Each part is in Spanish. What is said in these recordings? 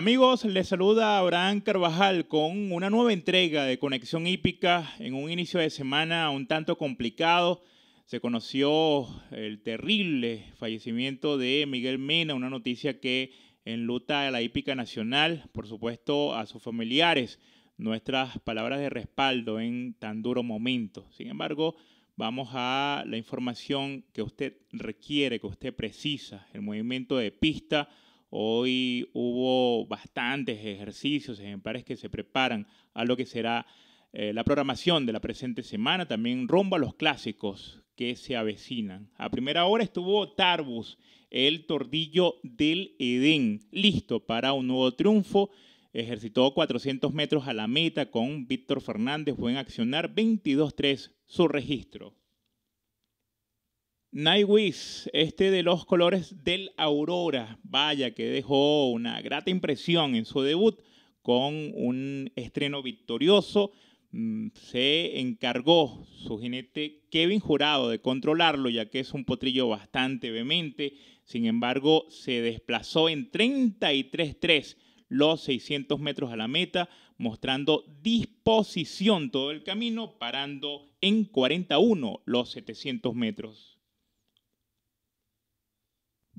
Amigos, les saluda Abraham Carvajal con una nueva entrega de Conexión Hípica en un inicio de semana un tanto complicado. Se conoció el terrible fallecimiento de Miguel Mena, una noticia que enluta a la hípica nacional, por supuesto a sus familiares, nuestras palabras de respaldo en tan duro momento. Sin embargo, vamos a la información que usted requiere, que usted precisa, el movimiento de pista Hoy hubo bastantes ejercicios, ejemplares que se preparan a lo que será eh, la programación de la presente semana, también rumbo a los clásicos que se avecinan. A primera hora estuvo Tarbus, el tordillo del Edén, listo para un nuevo triunfo. Ejercitó 400 metros a la meta con Víctor Fernández, buen accionar, 22-3 su registro. Nightwish, este de los colores del Aurora, vaya que dejó una grata impresión en su debut con un estreno victorioso. Mm, se encargó su jinete Kevin Jurado de controlarlo, ya que es un potrillo bastante vehemente. Sin embargo, se desplazó en 33-3 los 600 metros a la meta, mostrando disposición todo el camino, parando en 41 los 700 metros.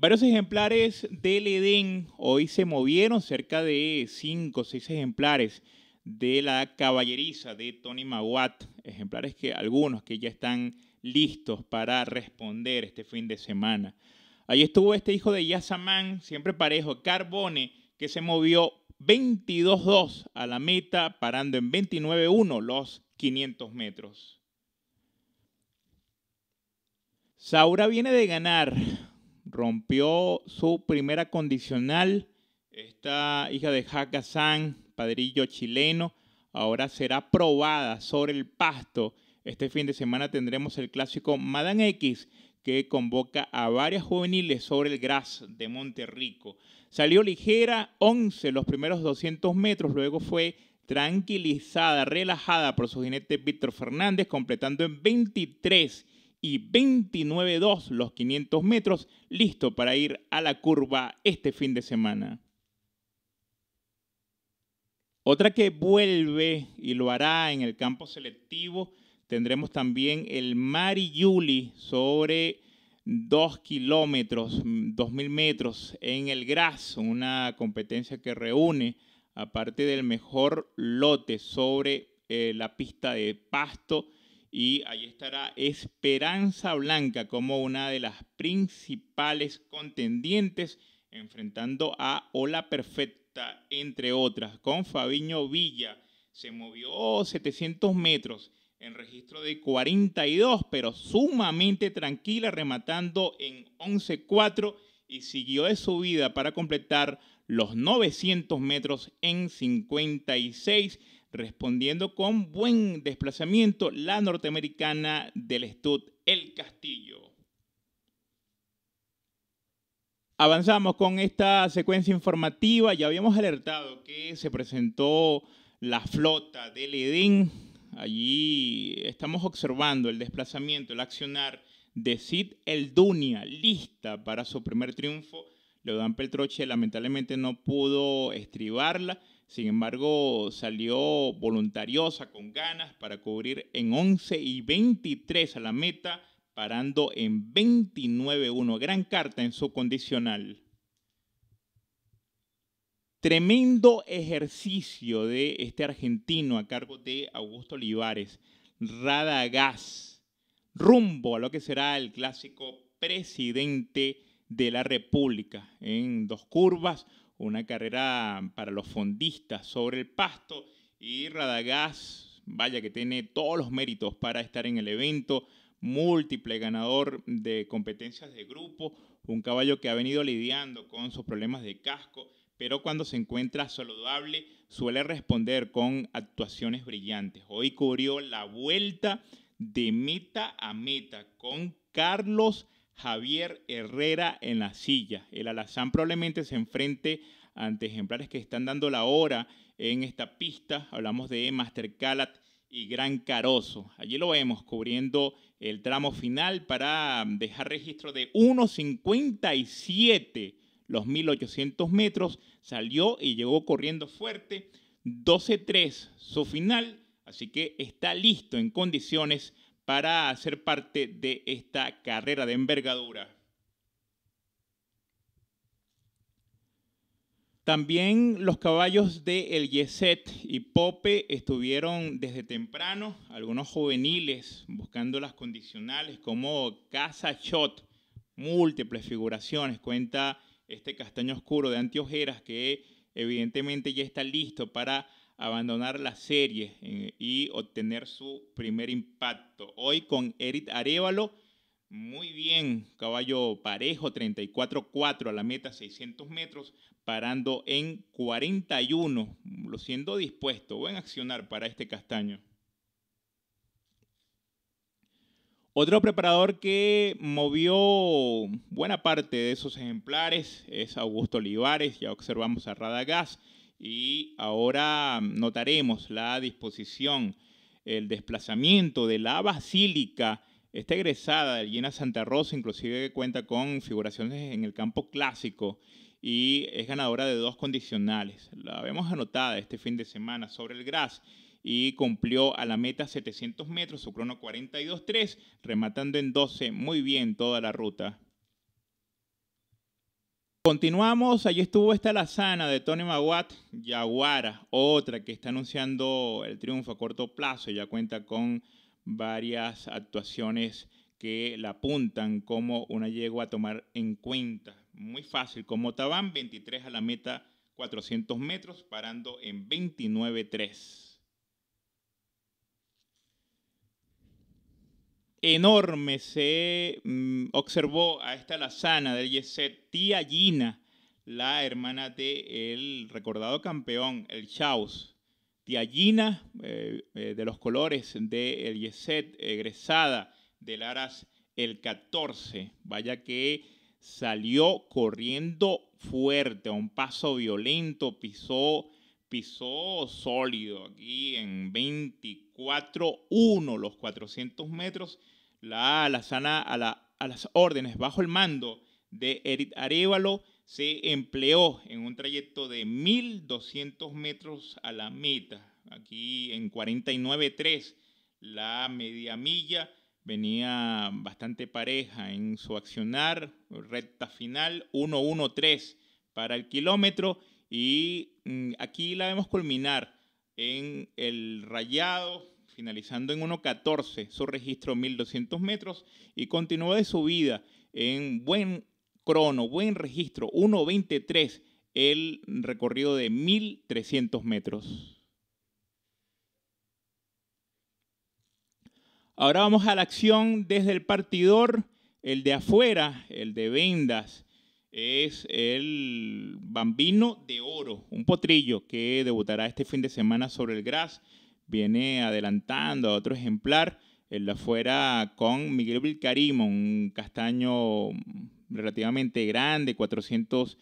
Varios ejemplares del Edén hoy se movieron, cerca de 5 o 6 ejemplares de la caballeriza de Tony Maguat, ejemplares que algunos que ya están listos para responder este fin de semana. Ahí estuvo este hijo de Yasaman, siempre parejo, Carbone, que se movió 22-2 a la meta, parando en 29-1 los 500 metros. Saura viene de ganar rompió su primera condicional. Esta hija de San, padrillo chileno, ahora será probada sobre el pasto. Este fin de semana tendremos el clásico Madan X que convoca a varias juveniles sobre el gras de Monterrico. Salió ligera 11 los primeros 200 metros, luego fue tranquilizada, relajada por su jinete Víctor Fernández, completando en 23 y 29.2 los 500 metros, listo para ir a la curva este fin de semana. Otra que vuelve y lo hará en el campo selectivo, tendremos también el Mari Yuli sobre 2 kilómetros, 2.000 metros en el graso una competencia que reúne, aparte del mejor lote sobre eh, la pista de pasto, y ahí estará Esperanza Blanca como una de las principales contendientes enfrentando a Ola Perfecta, entre otras, con Fabiño Villa. Se movió 700 metros en registro de 42, pero sumamente tranquila, rematando en 11.4 y siguió de subida para completar los 900 metros en 56 respondiendo con buen desplazamiento la norteamericana del Estud, El Castillo. Avanzamos con esta secuencia informativa. Ya habíamos alertado que se presentó la flota del Edén. Allí estamos observando el desplazamiento, el accionar de Sid El Dunia, lista para su primer triunfo. Leodán Peltroche lamentablemente no pudo estribarla sin embargo, salió voluntariosa con ganas para cubrir en 11 y 23 a la meta, parando en 29-1. Gran carta en su condicional. Tremendo ejercicio de este argentino a cargo de Augusto Olivares. Radagás, rumbo a lo que será el clásico presidente de la República. En dos curvas, una carrera para los fondistas sobre el pasto y Radagás, vaya que tiene todos los méritos para estar en el evento, múltiple ganador de competencias de grupo, un caballo que ha venido lidiando con sus problemas de casco, pero cuando se encuentra saludable suele responder con actuaciones brillantes. Hoy cubrió la vuelta de meta a meta con Carlos Javier Herrera en la silla. El Alazán probablemente se enfrente ante ejemplares que están dando la hora en esta pista. Hablamos de Master Calat y Gran Caroso. Allí lo vemos cubriendo el tramo final para dejar registro de 1.57 los 1.800 metros. Salió y llegó corriendo fuerte. 12.3 su final. Así que está listo en condiciones para hacer parte de esta carrera de envergadura. También los caballos de El Yeset y Pope estuvieron desde temprano, algunos juveniles buscando las condicionales como Casa Shot, múltiples figuraciones, cuenta este castaño oscuro de Antiojeras que evidentemente ya está listo para abandonar la serie eh, y obtener su primer impacto. Hoy con Eric Arevalo, muy bien, caballo parejo, 34-4 a la meta, 600 metros, parando en 41, lo siendo dispuesto, buen accionar para este castaño. Otro preparador que movió buena parte de esos ejemplares es Augusto Olivares, ya observamos a Radagas. Y ahora notaremos la disposición, el desplazamiento de la basílica, esta egresada de Llena Santa Rosa, inclusive cuenta con figuraciones en el campo clásico y es ganadora de dos condicionales. La vemos anotada este fin de semana sobre el gras y cumplió a la meta 700 metros, su crono 42.3, rematando en 12 muy bien toda la ruta. Continuamos, allí estuvo esta lazana de Tony Maguat, Yaguara, otra que está anunciando el triunfo a corto plazo, ya cuenta con varias actuaciones que la apuntan como una yegua a tomar en cuenta. Muy fácil, como Tabán, 23 a la meta, 400 metros, parando en 29.3. enorme se mm, observó a esta lazana del Yeset, tía Gina, la hermana del el recordado campeón, el Chaus. Tía Gina, eh, eh, de los colores del de Yeset, egresada del Aras el 14. Vaya que salió corriendo fuerte, a un paso violento, pisó pisó sólido aquí en 24-1 los 400 metros la alazana a, la, a las órdenes bajo el mando de Eric Arevalo se empleó en un trayecto de 1200 metros a la meta. Aquí en 49.3 la media milla venía bastante pareja en su accionar, recta final 1.13 para el kilómetro y Mm, aquí la vemos culminar en el rayado, finalizando en 1.14, su registro 1.200 metros y continuó de subida en buen crono, buen registro, 1.23, el recorrido de 1.300 metros. Ahora vamos a la acción desde el partidor, el de afuera, el de vendas es el Bambino de Oro, un potrillo que debutará este fin de semana sobre el gras. Viene adelantando a otro ejemplar en la afuera con Miguel Vilcarimo, un castaño relativamente grande, 480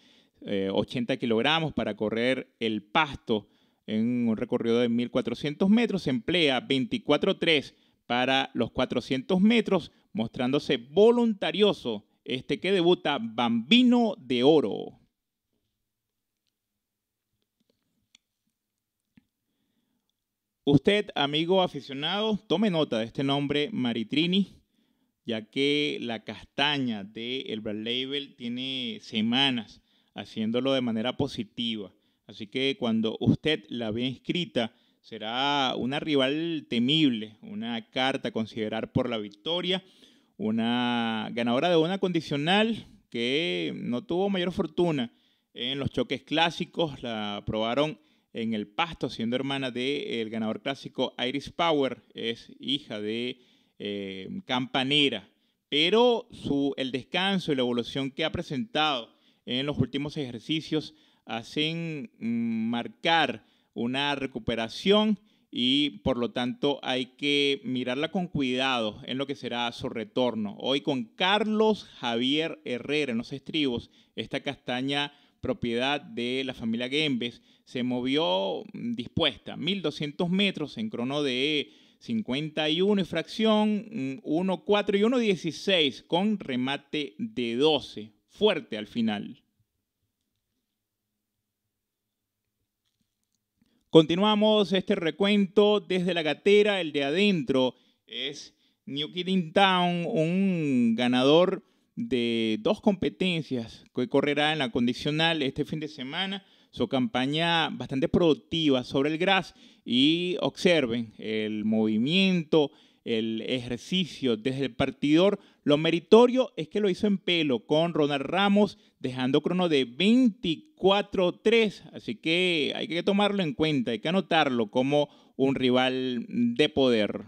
eh, kilogramos para correr el pasto en un recorrido de 1400 metros. emplea 24-3 para los 400 metros, mostrándose voluntarioso este, que debuta Bambino de Oro. Usted, amigo aficionado, tome nota de este nombre, Maritrini, ya que la castaña del el Label tiene semanas haciéndolo de manera positiva. Así que cuando usted la ve escrita, será una rival temible, una carta a considerar por la victoria una ganadora de una condicional que no tuvo mayor fortuna en los choques clásicos, la probaron en el pasto, siendo hermana del ganador clásico Iris Power, es hija de eh, Campanera, pero su, el descanso y la evolución que ha presentado en los últimos ejercicios hacen mm, marcar una recuperación y por lo tanto hay que mirarla con cuidado en lo que será su retorno. Hoy con Carlos Javier Herrera en los estribos, esta castaña propiedad de la familia Gembes se movió mm, dispuesta 1200 metros en crono de 51 y fracción, 1.4 mm, y 1.16 con remate de 12, fuerte al final. Continuamos este recuento desde la gatera, el de adentro es New in Town, un ganador de dos competencias que correrá en la condicional este fin de semana. Su campaña bastante productiva sobre el gras y observen el movimiento, el ejercicio desde el partidor lo meritorio es que lo hizo en pelo con Ronald Ramos, dejando crono de 24-3. Así que hay que tomarlo en cuenta, hay que anotarlo como un rival de poder.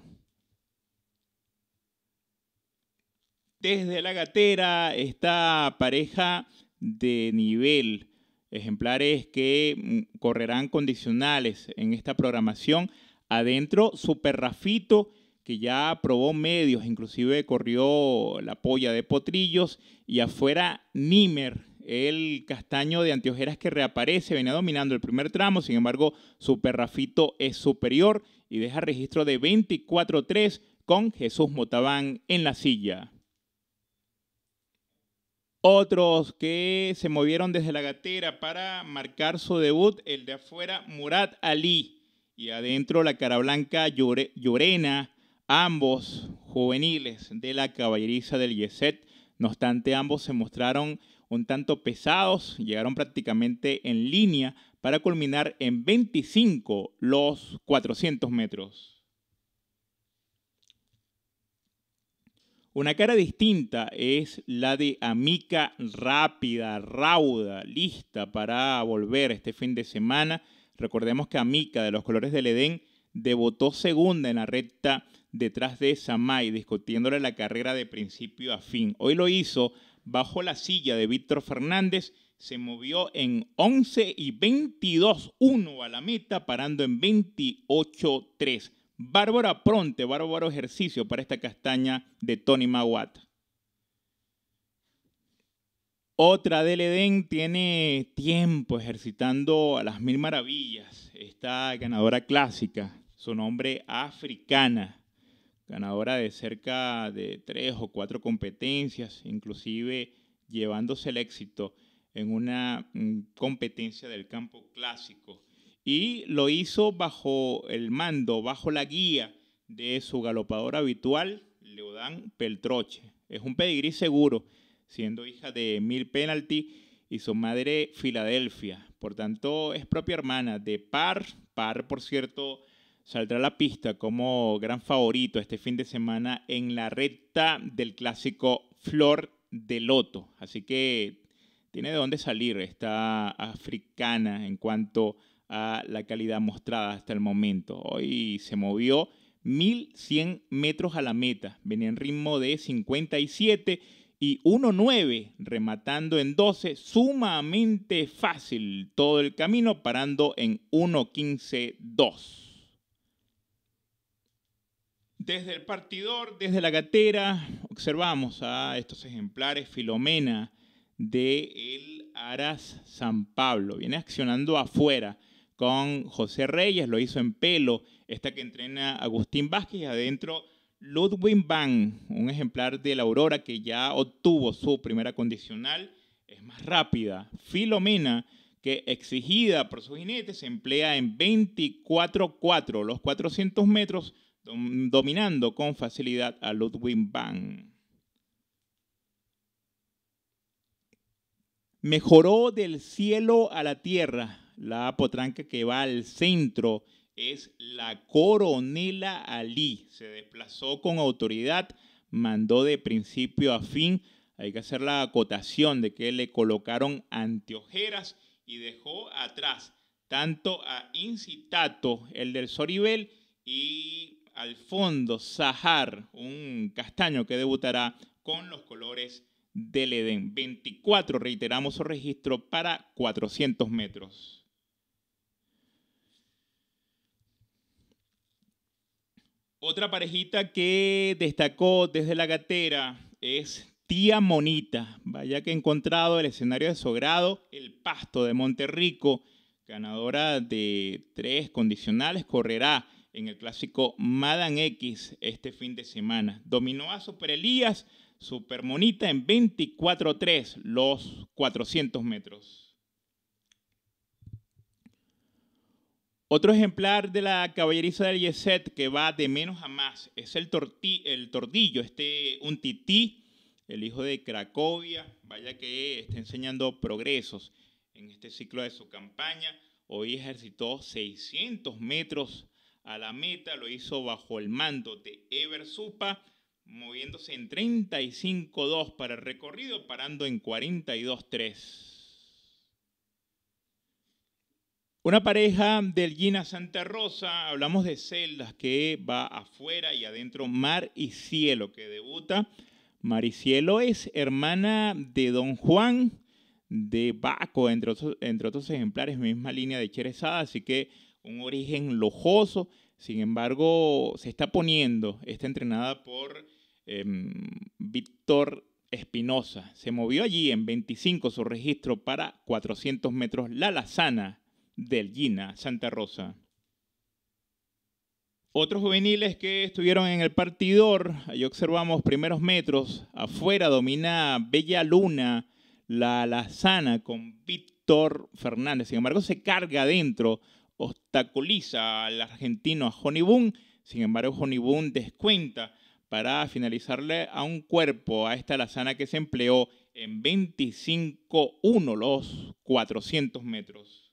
Desde la gatera, esta pareja de nivel, ejemplares que mm, correrán condicionales en esta programación. Adentro, Super Rafito que ya probó medios, inclusive corrió la polla de Potrillos y afuera Nimer, el castaño de Anteojeras que reaparece, venía dominando el primer tramo, sin embargo, su perrafito es superior y deja registro de 24-3 con Jesús Motabán en la silla. Otros que se movieron desde la gatera para marcar su debut, el de afuera Murat Ali y adentro la cara blanca Llorena ambos juveniles de la caballeriza del Yeset. No obstante, ambos se mostraron un tanto pesados, llegaron prácticamente en línea para culminar en 25 los 400 metros. Una cara distinta es la de Amica rápida, rauda, lista para volver este fin de semana. Recordemos que Amica de los Colores del Edén debutó segunda en la recta detrás de Samay discutiéndole la carrera de principio a fin. Hoy lo hizo bajo la silla de Víctor Fernández, se movió en 11 y 22-1 a la meta, parando en 28-3. Bárbara pronte, bárbaro ejercicio para esta castaña de Tony Maguat. Otra del Edén tiene tiempo ejercitando a las mil maravillas. Esta ganadora clásica, su nombre africana ganadora de cerca de tres o cuatro competencias, inclusive llevándose el éxito en una mm, competencia del campo clásico. Y lo hizo bajo el mando, bajo la guía de su galopador habitual, Leodán Peltroche. Es un pedigrí seguro, siendo hija de Mil Penalty y su madre Filadelfia. Por tanto, es propia hermana de Par. Par, por cierto, saldrá a la pista como gran favorito este fin de semana en la recta del clásico Flor de Loto. Así que tiene de dónde salir esta africana en cuanto a la calidad mostrada hasta el momento. Hoy se movió 1100 metros a la meta, venía en ritmo de 57 y 1.9 rematando en 12, sumamente fácil todo el camino, parando en 1.15.2. Desde el partidor, desde la gatera, observamos a estos ejemplares Filomena de el Aras San Pablo. Viene accionando afuera con José Reyes, lo hizo en pelo, esta que entrena Agustín Vázquez adentro Ludwig Van, un ejemplar de la Aurora que ya obtuvo su primera condicional, es más rápida. Filomena, que exigida por su jinete se emplea en 24-4 los 400 metros dominando con facilidad a Ludwig van. Mejoró del cielo a la tierra. La potranca que va al centro es la coronela Ali. Se desplazó con autoridad, mandó de principio a fin. Hay que hacer la acotación de que le colocaron anteojeras y dejó atrás tanto a Incitato, el del Soribel, y al fondo Sahar, un castaño que debutará con los colores del Edén. 24, reiteramos su registro para 400 metros. Otra parejita que destacó desde la gatera es Tía Monita. Vaya que ha encontrado el escenario de Sogrado, el Pasto de Monterrico, ganadora de tres condicionales, correrá en el clásico Madan X este fin de semana. Dominó a Super Elías, Super Monita en 24-3 los 400 metros. Otro ejemplar de la caballeriza del Yeset que va de menos a más es el, torti, el tordillo, este un tití, el hijo de Cracovia, vaya que está enseñando progresos en este ciclo de su campaña. Hoy ejercitó 600 metros a la meta, lo hizo bajo el mando de Ever moviéndose en 35-2 para el recorrido, parando en 42-3. Una pareja del Gina Santa Rosa, hablamos de celdas que va afuera y adentro Mar y Cielo, que debuta. Mar y Cielo es hermana de Don Juan de Baco, entre otros, entre otros ejemplares, misma línea de Cherezada, así que un origen lojoso. Sin embargo, se está poniendo, está entrenada por em, Víctor Espinosa. Se movió allí en 25 su registro para 400 metros la lazana del Gina Santa Rosa. Otros juveniles que estuvieron en el partidor, ahí observamos primeros metros, afuera domina Bella Luna, la lazana con Víctor Fernández. Sin embargo, se carga adentro obstaculiza al argentino a Honey Boon, Sin embargo, Honey Boon descuenta para finalizarle a un cuerpo a esta lazana que se empleó en 25-1 los 400 metros.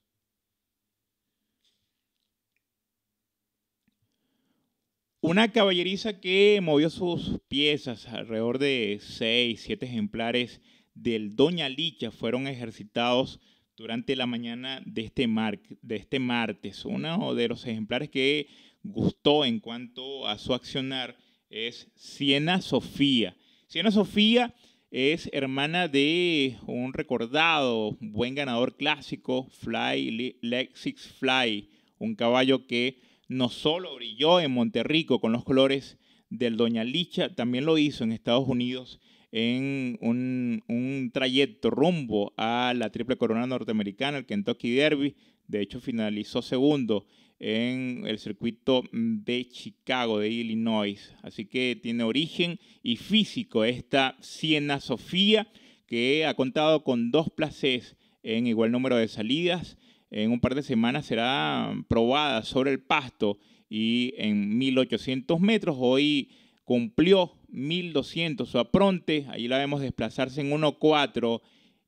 Una caballeriza que movió sus piezas, alrededor de 6, 7 ejemplares del Doña Licha fueron ejercitados durante la mañana de este, mar, de este martes. Uno de los ejemplares que gustó en cuanto a su accionar es Siena Sofía. Siena Sofía es hermana de un recordado buen ganador clásico, Fly Lexix Fly, un caballo que no solo brilló en Monterrico con los colores del Doña Licha, también lo hizo en Estados Unidos en un, trayecto rumbo a la Triple Corona Norteamericana, el Kentucky Derby. De hecho, finalizó segundo en el circuito de Chicago, de Illinois. Así que tiene origen y físico esta Siena Sofía, que ha contado con dos placés en igual número de salidas. En un par de semanas será probada sobre el pasto y en 1800 metros. Hoy cumplió 1.200 su apronte, ahí la vemos desplazarse en 1.4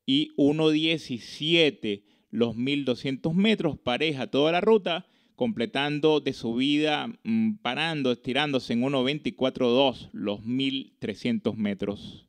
y 1.17 los 1.200 metros, pareja toda la ruta, completando de subida, mm, parando, estirándose en 1.24.2 los 1.300 metros.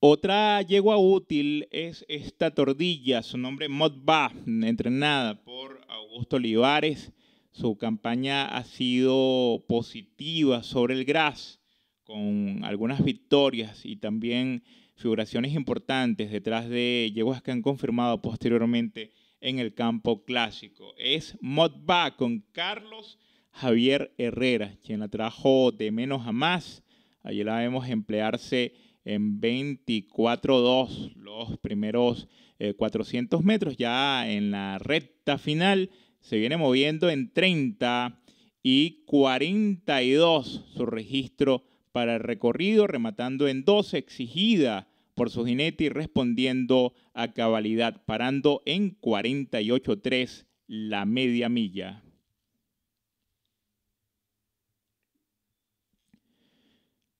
Otra yegua útil es esta tordilla, su nombre Modba, entrenada por Augusto Olivares su campaña ha sido positiva sobre el GRAS, con algunas victorias y también figuraciones importantes detrás de yeguas que han confirmado posteriormente en el campo clásico. Es Modba con Carlos Javier Herrera, quien la trajo de menos a más. Allí la vemos emplearse en 24-2 los primeros 400 eh, metros, ya en la recta final se viene moviendo en 30 y 42 su registro para el recorrido, rematando en 12 exigida por su jinete y respondiendo a cabalidad, parando en 48.3 la media milla.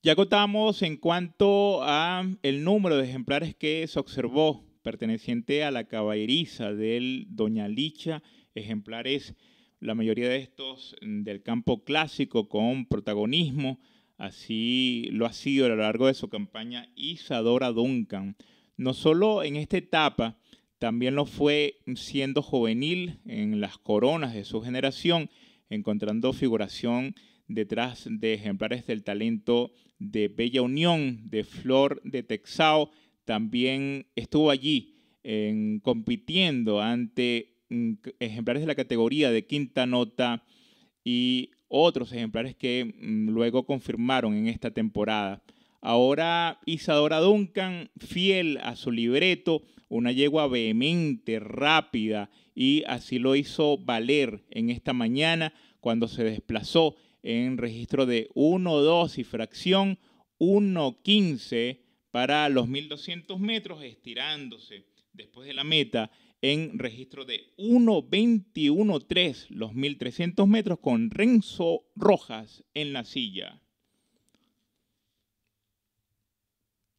Ya contamos en cuanto a el número de ejemplares que se observó perteneciente a la caballeriza del Doña Licha ejemplares, la mayoría de estos mm, del campo clásico con protagonismo. Así lo ha sido a lo largo de su campaña Isadora Duncan. No solo en esta etapa, también lo fue siendo juvenil en las coronas de su generación, encontrando figuración detrás de ejemplares del talento de Bella Unión, de Flor de Texao. También estuvo allí en, compitiendo ante Mm, ejemplares de la categoría de quinta nota y otros ejemplares que mm, luego confirmaron en esta temporada. Ahora Isadora Duncan, fiel a su libreto, una yegua vehemente, rápida, y así lo hizo valer en esta mañana cuando se desplazó en registro de 1-2 y fracción 1-15 para los 1200 metros, estirándose después de la meta en registro de 1.21.3 los 1.300 metros con Renzo Rojas en la silla.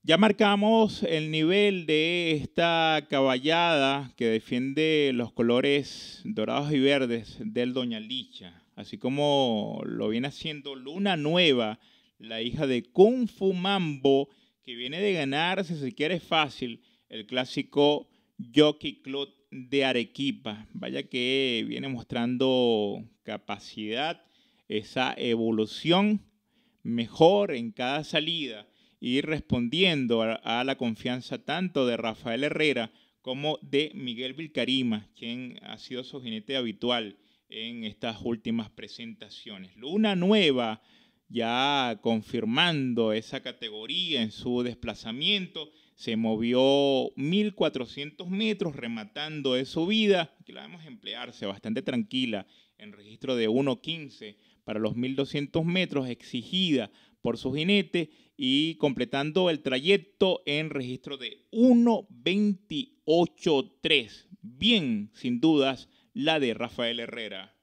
Ya marcamos el nivel de esta caballada que defiende los colores dorados y verdes del Doña Licha, así como lo viene haciendo Luna Nueva, la hija de Kung Fu Mambo, que viene de ganar, si se quiere fácil, el clásico Jockey Club de Arequipa. Vaya que viene mostrando capacidad, esa evolución mejor en cada salida y respondiendo a, la confianza tanto de Rafael Herrera como de Miguel Vilcarima, quien ha sido su jinete habitual en estas últimas presentaciones. Luna nueva, ya confirmando esa categoría en su desplazamiento se movió 1400 metros rematando de vida aquí la vemos emplearse bastante tranquila en registro de 1.15 para los 1200 metros exigida por su jinete y completando el trayecto en registro de 1.28.3. Bien, sin dudas, la de Rafael Herrera.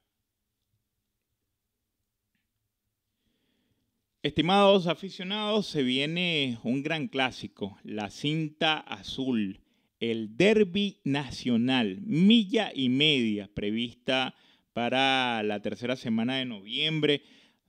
Estimados aficionados, se viene un gran clásico, la cinta azul, el derby nacional, milla y media prevista para la tercera semana de noviembre,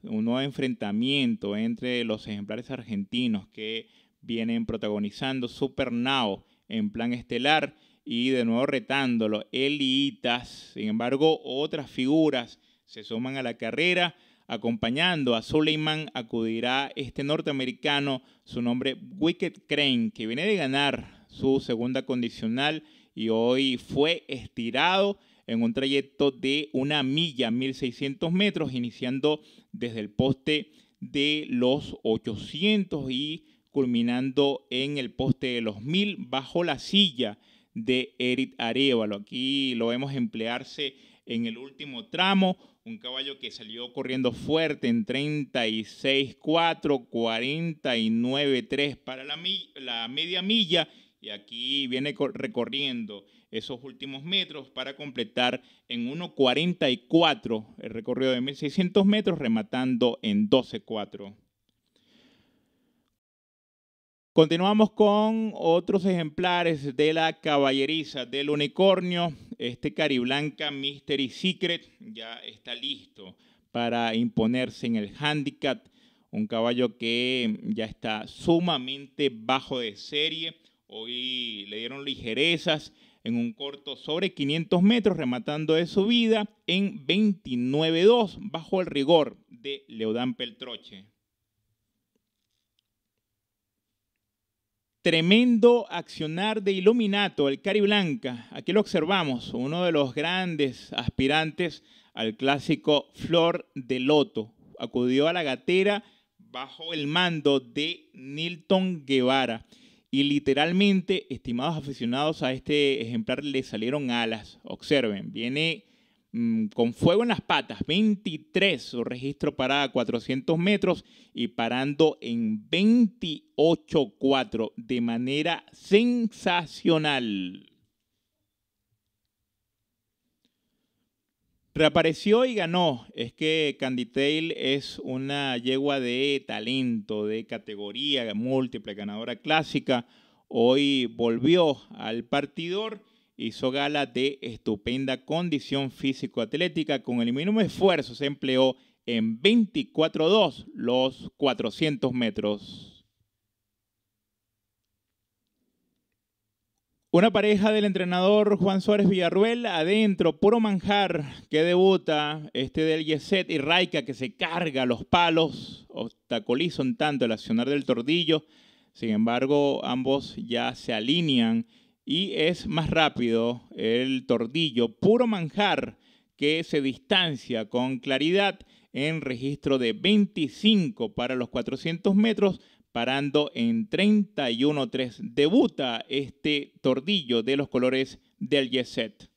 un nuevo enfrentamiento entre los ejemplares argentinos que vienen protagonizando Supernao en plan estelar y de nuevo retándolo, Elitas, sin embargo, otras figuras se suman a la carrera Acompañando a Suleiman acudirá este norteamericano, su nombre Wicked Crane, que viene de ganar su segunda condicional y hoy fue estirado en un trayecto de una milla, 1600 metros, iniciando desde el poste de los 800 y culminando en el poste de los 1000 bajo la silla de Eric Arevalo. Aquí lo vemos emplearse en el último tramo, un caballo que salió corriendo fuerte en 36.4, 49.3 para la, la media milla y aquí viene recorriendo esos últimos metros para completar en 1.44 el recorrido de 1.600 metros rematando en 12.4. Continuamos con otros ejemplares de la caballeriza del unicornio. Este cariblanca Mystery Secret ya está listo para imponerse en el handicap. Un caballo que ya está sumamente bajo de serie. Hoy le dieron ligerezas en un corto sobre 500 metros, rematando de su vida en 29.2 bajo el rigor de Leodán Peltroche. tremendo accionar de Iluminato, el Cari Blanca. Aquí lo observamos, uno de los grandes aspirantes al clásico Flor de Loto. Acudió a la gatera bajo el mando de Nilton Guevara. Y literalmente, estimados aficionados a este ejemplar, le salieron alas. Observen, viene Mm, con fuego en las patas, 23 su registro para 400 metros y parando en 28.4 de manera sensacional. Reapareció y ganó. Es que Candy Tail es una yegua de talento, de categoría múltiple, ganadora clásica. Hoy volvió al partidor hizo gala de estupenda condición físico-atlética. Con el mínimo esfuerzo se empleó en 24-2 los 400 metros. Una pareja del entrenador Juan Suárez Villarruel adentro, puro manjar, que debuta este del Yeset y Raika que se carga los palos, obstaculizan tanto el accionar del tordillo. Sin embargo, ambos ya se alinean y es más rápido el tordillo puro manjar que se distancia con claridad en registro de 25 para los 400 metros, parando en 31 Debuta este tordillo de los colores del Yeset.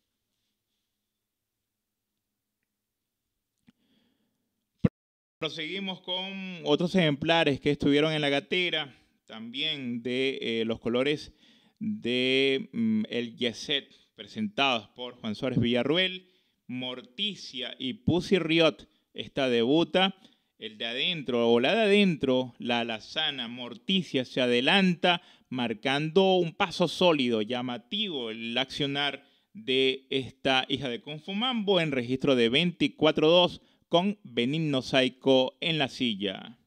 Proseguimos con otros ejemplares que estuvieron en la gatera, también de eh, los colores de mm, El Yeset, presentados por Juan Suárez Villarruel, Morticia y Pussy Riot, esta debuta. El de adentro, o la de adentro, la alazana Morticia se adelanta, marcando un paso sólido, llamativo el accionar de esta hija de Confumambo en registro de 24-2 con Benigno Saico en la silla.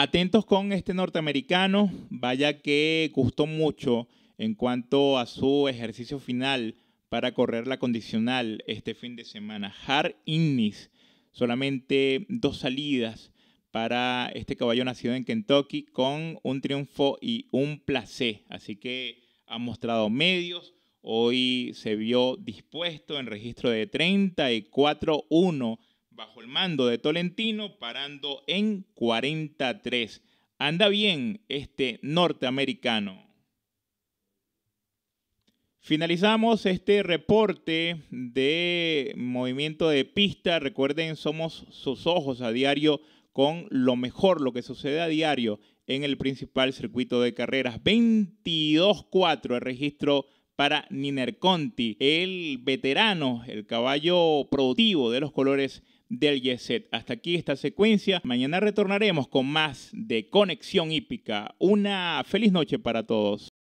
Atentos con este norteamericano, vaya que gustó mucho en cuanto a su ejercicio final para correr la condicional este fin de semana. Hard Innis, solamente dos salidas para este caballo nacido en Kentucky con un triunfo y un placer. Así que ha mostrado medios. Hoy se vio dispuesto en registro de 34-1 bajo el mando de Tolentino, parando en 43. Anda bien este norteamericano. Finalizamos este reporte de movimiento de pista. Recuerden, somos sus ojos a diario con lo mejor, lo que sucede a diario en el principal circuito de carreras. 22-4 el registro para Ninerconti Conti, el veterano, el caballo productivo de los colores del Yeset. Hasta aquí esta secuencia. Mañana retornaremos con más de Conexión Hípica. Una feliz noche para todos.